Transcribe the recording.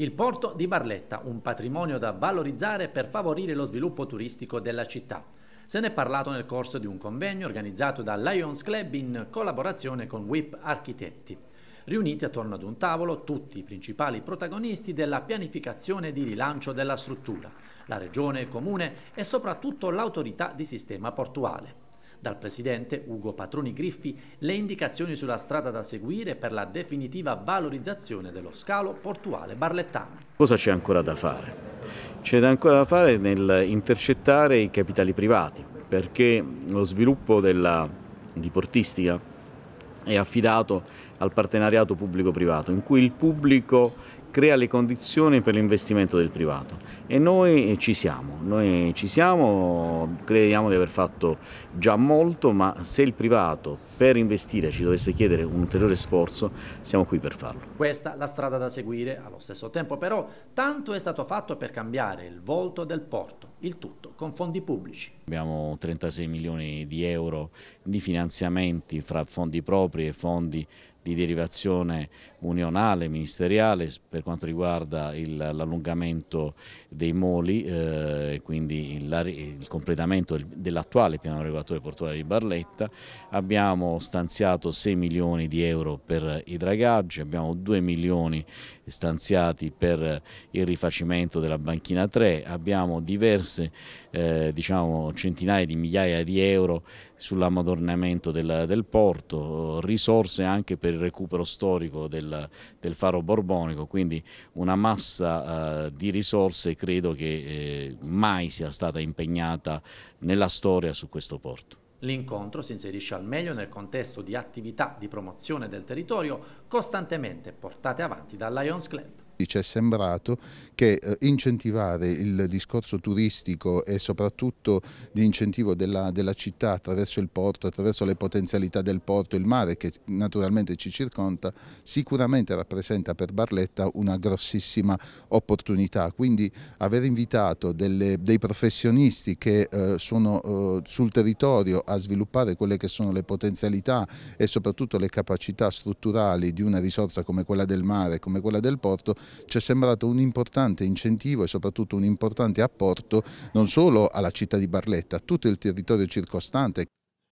Il porto di Barletta, un patrimonio da valorizzare per favorire lo sviluppo turistico della città. Se ne è parlato nel corso di un convegno organizzato da Lions Club in collaborazione con WIP Architetti. Riuniti attorno ad un tavolo tutti i principali protagonisti della pianificazione di rilancio della struttura, la regione, il comune e soprattutto l'autorità di sistema portuale dal presidente Ugo Patroni Griffi le indicazioni sulla strada da seguire per la definitiva valorizzazione dello scalo portuale barlettano. Cosa c'è ancora da fare? C'è ancora da fare nel intercettare i capitali privati perché lo sviluppo della, di portistica è affidato al partenariato pubblico-privato in cui il pubblico crea le condizioni per l'investimento del privato e noi ci siamo, noi ci siamo, crediamo di aver fatto già molto, ma se il privato per investire ci dovesse chiedere un ulteriore sforzo, siamo qui per farlo. Questa è la strada da seguire allo stesso tempo, però tanto è stato fatto per cambiare il volto del porto, il tutto con fondi pubblici. Abbiamo 36 milioni di euro di finanziamenti fra fondi propri e fondi di derivazione unionale, ministeriale per quanto riguarda l'allungamento dei moli, eh, quindi il, il completamento dell'attuale piano regolatore portuale di Barletta. Abbiamo stanziato 6 milioni di euro per i dragaggi, abbiamo 2 milioni stanziati per il rifacimento della banchina 3, abbiamo diverse eh, diciamo, centinaia di migliaia di euro sull'ammodernamento del, del, porto, risorse anche per il recupero storico del, del faro borbonico, quindi una massa eh, di risorse credo che eh, mai sia stata impegnata nella storia su questo porto. L'incontro si inserisce al meglio nel contesto di attività di promozione del territorio costantemente portate avanti dal Lions Club ci è sembrato che eh, incentivare il discorso turistico e soprattutto di incentivo della, della, città attraverso il porto, attraverso le potenzialità del porto, il mare che naturalmente ci circonda, sicuramente rappresenta per Barletta una grossissima opportunità. Quindi aver invitato delle, dei professionisti che eh, sono eh, sul territorio a sviluppare quelle che sono le potenzialità e soprattutto le capacità strutturali di una risorsa come quella del mare, come quella del porto, ci è sembrato un importante incentivo e soprattutto un importante apporto non solo alla città di Barletta, a tutto il territorio circostante.